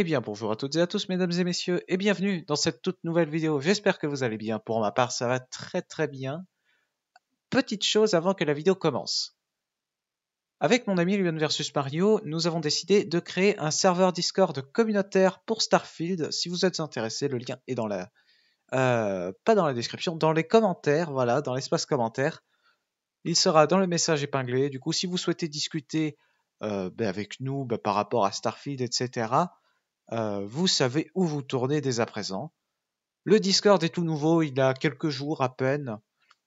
Eh bien bonjour à toutes et à tous mesdames et messieurs et bienvenue dans cette toute nouvelle vidéo. J'espère que vous allez bien. Pour ma part ça va très très bien. Petite chose avant que la vidéo commence. Avec mon ami Luan versus Mario, nous avons décidé de créer un serveur Discord communautaire pour Starfield. Si vous êtes intéressé, le lien est dans la... Euh, pas dans la description, dans les commentaires, voilà, dans l'espace commentaire. Il sera dans le message épinglé. Du coup, si vous souhaitez discuter euh, ben, avec nous ben, par rapport à Starfield, etc., euh, vous savez où vous tournez dès à présent. Le Discord est tout nouveau, il a quelques jours à peine.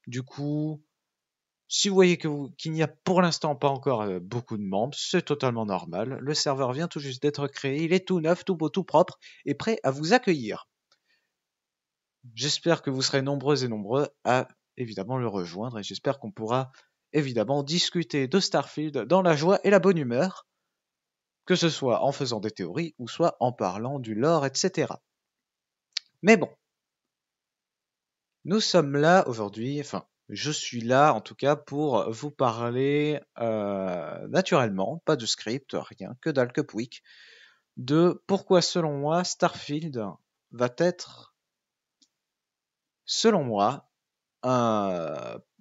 Du coup, si vous voyez qu'il n'y a pour l'instant pas encore euh, beaucoup de membres, c'est totalement normal. Le serveur vient tout juste d'être créé, il est tout neuf, tout beau, tout propre et prêt à vous accueillir. J'espère que vous serez nombreux et nombreux à évidemment le rejoindre et j'espère qu'on pourra évidemment discuter de Starfield dans la joie et la bonne humeur que ce soit en faisant des théories ou soit en parlant du lore, etc. Mais bon, nous sommes là aujourd'hui, enfin, je suis là en tout cas pour vous parler euh, naturellement, pas de script, rien, que d'Alkepwick, de pourquoi selon moi Starfield va être, selon moi,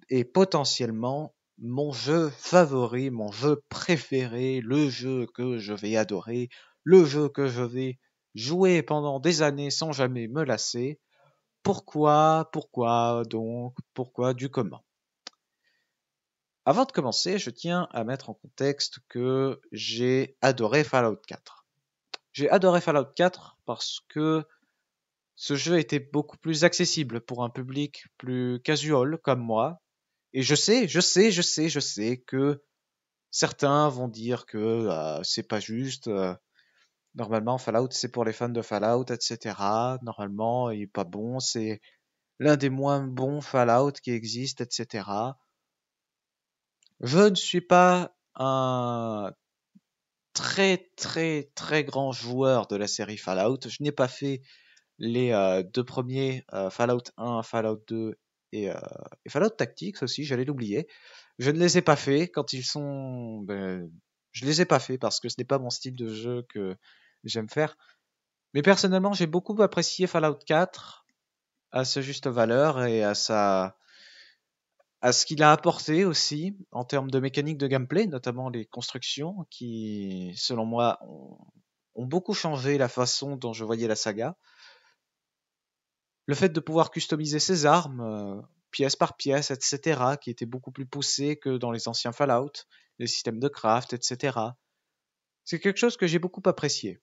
et potentiellement mon jeu favori, mon jeu préféré, le jeu que je vais adorer, le jeu que je vais jouer pendant des années sans jamais me lasser. Pourquoi, pourquoi donc, pourquoi du comment Avant de commencer, je tiens à mettre en contexte que j'ai adoré Fallout 4. J'ai adoré Fallout 4 parce que ce jeu était beaucoup plus accessible pour un public plus casual comme moi, et je sais, je sais, je sais, je sais que certains vont dire que ah, c'est pas juste. Euh, normalement, Fallout, c'est pour les fans de Fallout, etc. Normalement, il est pas bon, c'est l'un des moins bons Fallout qui existe, etc. Je ne suis pas un très très très grand joueur de la série Fallout. Je n'ai pas fait les euh, deux premiers, euh, Fallout 1, Fallout 2 euh, et, Fallout Tactics aussi, j'allais l'oublier. Je ne les ai pas fait quand ils sont. Ben, je les ai pas fait parce que ce n'est pas mon style de jeu que j'aime faire. Mais personnellement, j'ai beaucoup apprécié Fallout 4 à sa juste valeur et à sa à ce qu'il a apporté aussi en termes de mécanique de gameplay, notamment les constructions qui, selon moi, ont beaucoup changé la façon dont je voyais la saga le fait de pouvoir customiser ses armes euh, pièce par pièce, etc., qui était beaucoup plus poussé que dans les anciens Fallout, les systèmes de craft, etc. C'est quelque chose que j'ai beaucoup apprécié.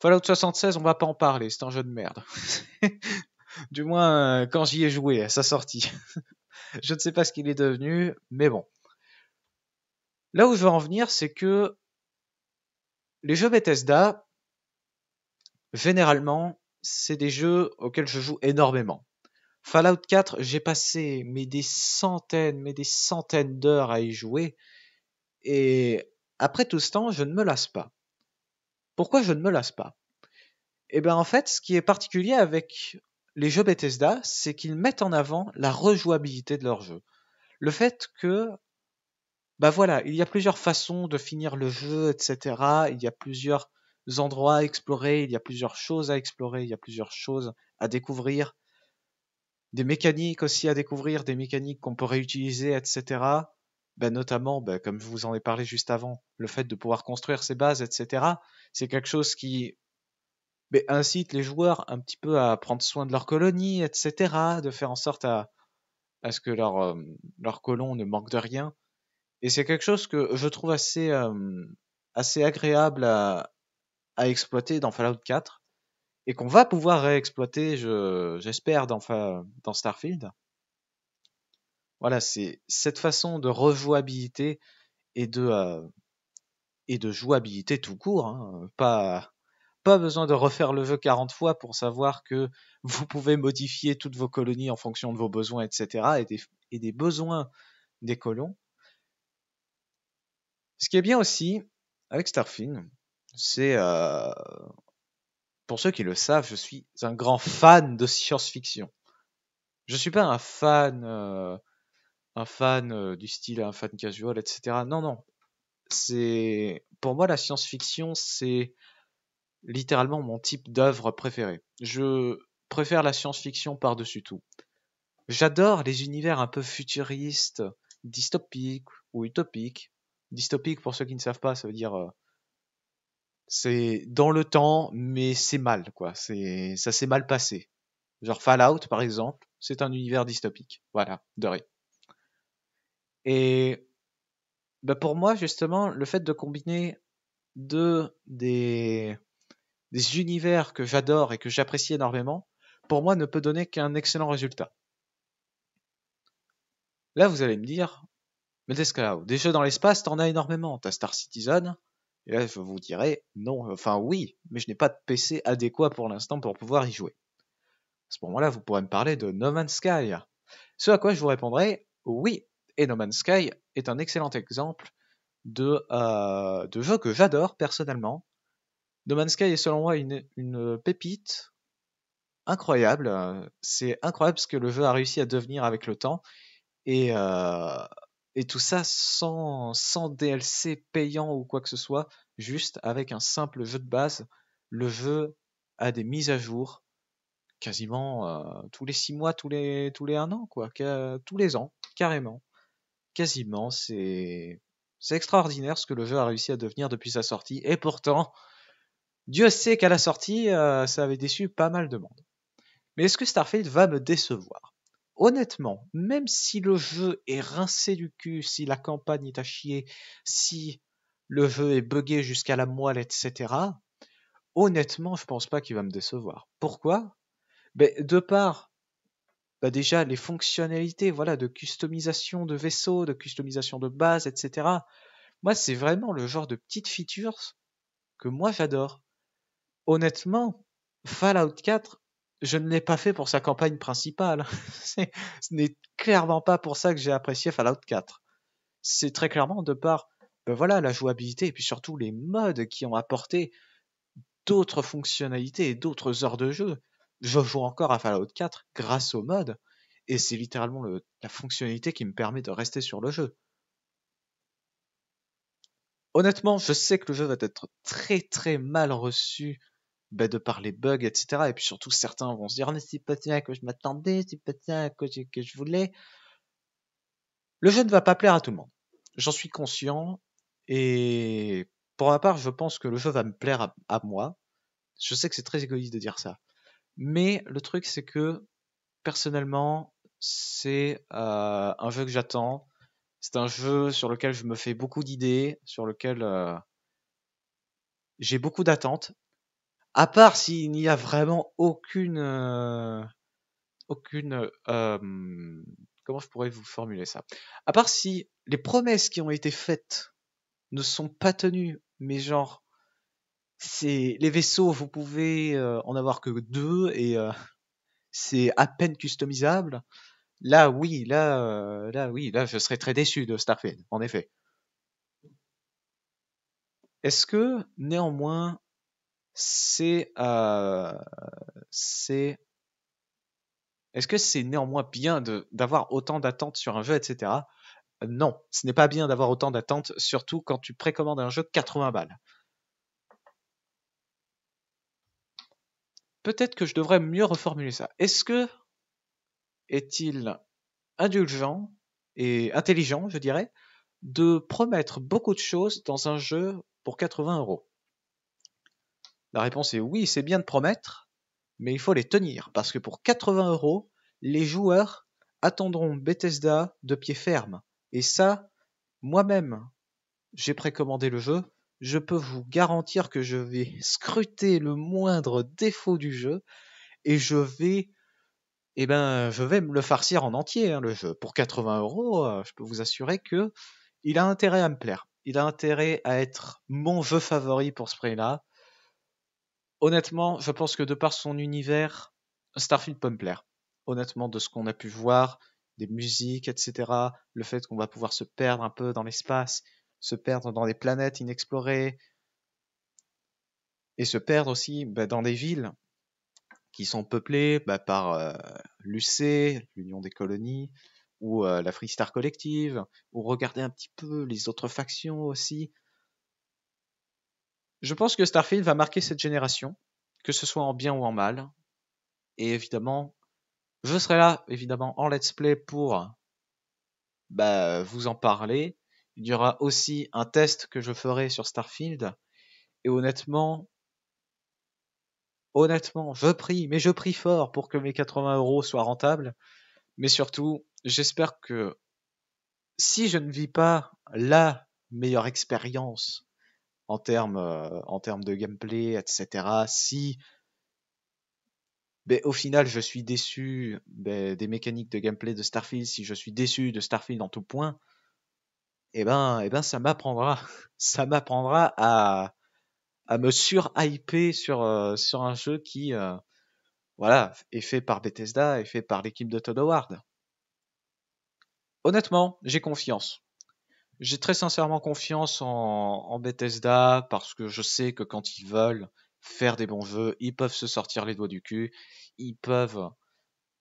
Fallout 76, on va pas en parler, c'est un jeu de merde. du moins, euh, quand j'y ai joué à sa sortie. je ne sais pas ce qu'il est devenu, mais bon. Là où je veux en venir, c'est que les jeux Bethesda, généralement, c'est des jeux auxquels je joue énormément. Fallout 4, j'ai passé mais des centaines, mais des centaines d'heures à y jouer, et après tout ce temps, je ne me lasse pas. Pourquoi je ne me lasse pas Eh bien en fait, ce qui est particulier avec les jeux Bethesda, c'est qu'ils mettent en avant la rejouabilité de leurs jeu. Le fait que, bah voilà, il y a plusieurs façons de finir le jeu, etc. Il y a plusieurs endroits à explorer, il y a plusieurs choses à explorer, il y a plusieurs choses à découvrir, des mécaniques aussi à découvrir, des mécaniques qu'on pourrait utiliser, etc. Ben notamment, ben, comme je vous en ai parlé juste avant, le fait de pouvoir construire ses bases, etc. C'est quelque chose qui ben, incite les joueurs un petit peu à prendre soin de leur colonie, etc. De faire en sorte à, ce que leur euh, leur colon ne manque de rien. Et c'est quelque chose que je trouve assez, euh, assez agréable à, à exploiter dans Fallout 4 et qu'on va pouvoir réexploiter, j'espère, dans, Starfield. Voilà, c'est cette façon de rejouabilité et de, euh, et de jouabilité tout court. Hein. Pas, pas besoin de refaire le jeu 40 fois pour savoir que vous pouvez modifier toutes vos colonies en fonction de vos besoins, etc. et des besoins des colons. Ce qui est bien aussi avec Starfield, c'est euh, pour ceux qui le savent, je suis un grand fan de science-fiction. Je suis pas un fan, euh, un fan euh, du style, un fan casual, etc. Non, non. C'est pour moi la science-fiction, c'est littéralement mon type d'œuvre préféré. Je préfère la science-fiction par-dessus tout. J'adore les univers un peu futuristes, dystopiques ou utopiques. Dystopique, pour ceux qui ne savent pas, ça veut dire c'est dans le temps, mais c'est mal, quoi. C'est, ça s'est mal passé. Genre Fallout, par exemple, c'est un univers dystopique. Voilà, de Et bah pour moi, justement, le fait de combiner deux des, des univers que j'adore et que j'apprécie énormément, pour moi, ne peut donner qu'un excellent résultat. Là, vous allez me dire, mais déjà des jeux dans l'espace, t'en as énormément. T'as Star Citizen, et là, vous direz, non, enfin oui, mais je n'ai pas de PC adéquat pour l'instant pour pouvoir y jouer. À ce moment-là, vous pourrez me parler de No Man's Sky. Ce à quoi je vous répondrai, oui, et No Man's Sky est un excellent exemple de, euh, jeu que j'adore personnellement. No Man's Sky est selon moi une, pépite incroyable. C'est incroyable ce que le jeu a réussi à devenir avec le temps. Et, euh, et tout ça sans, DLC payant ou quoi que ce soit, juste avec un simple jeu de base. Le jeu a des mises à jour quasiment euh, tous les six mois, tous les, tous les un an, quoi. tous les ans, carrément. Quasiment, c'est. C'est extraordinaire ce que le jeu a réussi à devenir depuis sa sortie. Et pourtant, Dieu sait qu'à la sortie, euh, ça avait déçu pas mal de monde. Mais est-ce que Starfield va me décevoir honnêtement, même si le jeu est rincé du cul, si la campagne est à chier, si le jeu est buggé jusqu'à la moelle, etc., honnêtement, je pense pas qu'il va me décevoir. Pourquoi ben, De par bah, déjà les fonctionnalités voilà, de customisation de vaisseaux, de customisation de base, etc. Moi, c'est vraiment le genre de petites features que moi j'adore. Honnêtement, Fallout 4, je ne l'ai pas fait pour sa campagne principale. ce n'est clairement pas pour ça que j'ai apprécié Fallout 4. C'est très clairement de par ben voilà, la jouabilité et puis surtout les modes qui ont apporté d'autres fonctionnalités et d'autres heures de jeu. Je joue encore à Fallout 4 grâce aux modes et c'est littéralement la fonctionnalité qui me permet de rester sur le jeu. Honnêtement, je sais que le jeu va être très très mal reçu bah, de parler les bugs, etc. Et puis surtout, certains vont se dire, mais c'est pas ça que je m'attendais, c'est pas ça que je, que je voulais. Le jeu ne va pas plaire à tout le monde. J'en suis conscient. Et pour ma part, je pense que le jeu va me plaire à, moi. Je sais que c'est très égoïste de dire ça. Mais le truc, c'est que personnellement, c'est euh, un jeu que j'attends. C'est un jeu sur lequel je me fais beaucoup d'idées, sur lequel euh, j'ai beaucoup d'attentes à part s'il n'y a vraiment aucune euh, aucune comment je pourrais vous formuler ça à part si les promesses qui ont été faites ne sont pas tenues mais genre c'est les vaisseaux vous pouvez euh, en avoir que deux et euh, c'est à peine customisable là oui là là oui là je serais très déçu de Starfield en effet est-ce que néanmoins c'est euh, c'est est-ce que c'est néanmoins bien d'avoir autant d'attentes sur un jeu, etc. Non, ce n'est pas bien d'avoir autant d'attentes, surtout quand tu précommandes un jeu de 80 balles. Peut-être que je devrais mieux reformuler ça. Est-ce que est-il indulgent et intelligent, je dirais, de promettre beaucoup de choses dans un jeu pour 80 euros la réponse est oui, c'est bien de promettre, mais il faut les tenir, parce que pour 80 euros, les joueurs attendront Bethesda de pied ferme. Et ça, moi-même, j'ai précommandé le jeu, je peux vous garantir que je vais scruter le moindre défaut du jeu, et je vais... Eh ben, je vais me le farcir en entier, hein, le jeu. Pour 80 euros, euh, je peux vous assurer que il a intérêt à me plaire. Il a intérêt à être mon jeu favori pour ce prix-là honnêtement, je pense que de par son univers, Starfield peut me plaire. Honnêtement, de ce qu'on a pu voir, des musiques, etc., le fait qu'on va pouvoir se perdre un peu dans l'espace, se perdre dans des planètes inexplorées, et se perdre aussi bah, dans des villes qui sont peuplées bah, par euh, l'UC, l'Union des colonies, ou euh, la Free Star Collective, ou regarder un petit peu les autres factions aussi, je pense que Starfield va marquer cette génération, que ce soit en bien ou en mal. Et évidemment, je serai là, évidemment, en let's play pour bah, vous en parler. Il y aura aussi un test que je ferai sur Starfield. Et honnêtement, honnêtement, je prie, mais je prie fort pour que mes 80 euros soient rentables. Mais surtout, j'espère que si je ne vis pas la meilleure expérience en termes euh, en termes de gameplay, etc. Si ben, au final je suis déçu ben, des mécaniques de gameplay de Starfield, si je suis déçu de Starfield en tout point, eh ben, eh ben ça m'apprendra, ça m'apprendra à, à me sur hyper euh, sur un jeu qui euh, voilà est fait par Bethesda, est fait par l'équipe de Todd Howard. Honnêtement, j'ai confiance. J'ai très sincèrement confiance en, Bethesda parce que je sais que quand ils veulent faire des bons jeux, ils peuvent se sortir les doigts du cul, ils peuvent,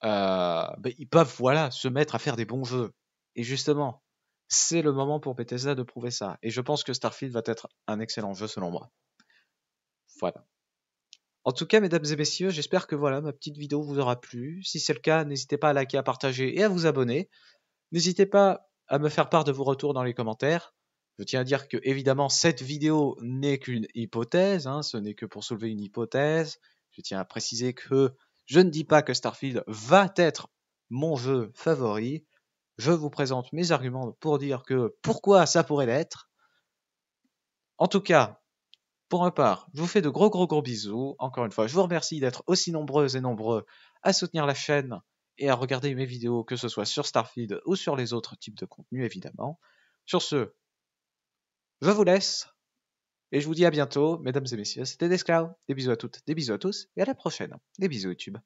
euh, ben, ils peuvent voilà se mettre à faire des bons jeux. Et justement, c'est le moment pour Bethesda de prouver ça. Et je pense que Starfield va être un excellent jeu selon moi. Voilà. En tout cas, mesdames et messieurs, j'espère que voilà ma petite vidéo vous aura plu. Si c'est le cas, n'hésitez pas à liker, à partager et à vous abonner. N'hésitez pas à me faire part de vos retours dans les commentaires. Je tiens à dire que, évidemment, cette vidéo n'est qu'une hypothèse, hein, ce n'est que pour soulever une hypothèse. Je tiens à préciser que je ne dis pas que Starfield va être mon jeu favori. Je vous présente mes arguments pour dire que pourquoi ça pourrait l'être. En tout cas, pour ma part, je vous fais de gros gros gros bisous. Encore une fois, je vous remercie d'être aussi nombreuses et nombreux à soutenir la chaîne et à regarder mes vidéos, que ce soit sur Starfield ou sur les autres types de contenus, évidemment. Sur ce, je vous laisse et je vous dis à bientôt, mesdames et messieurs, c'était Descloud. Des bisous à toutes, des bisous à tous et à la prochaine. Des bisous YouTube.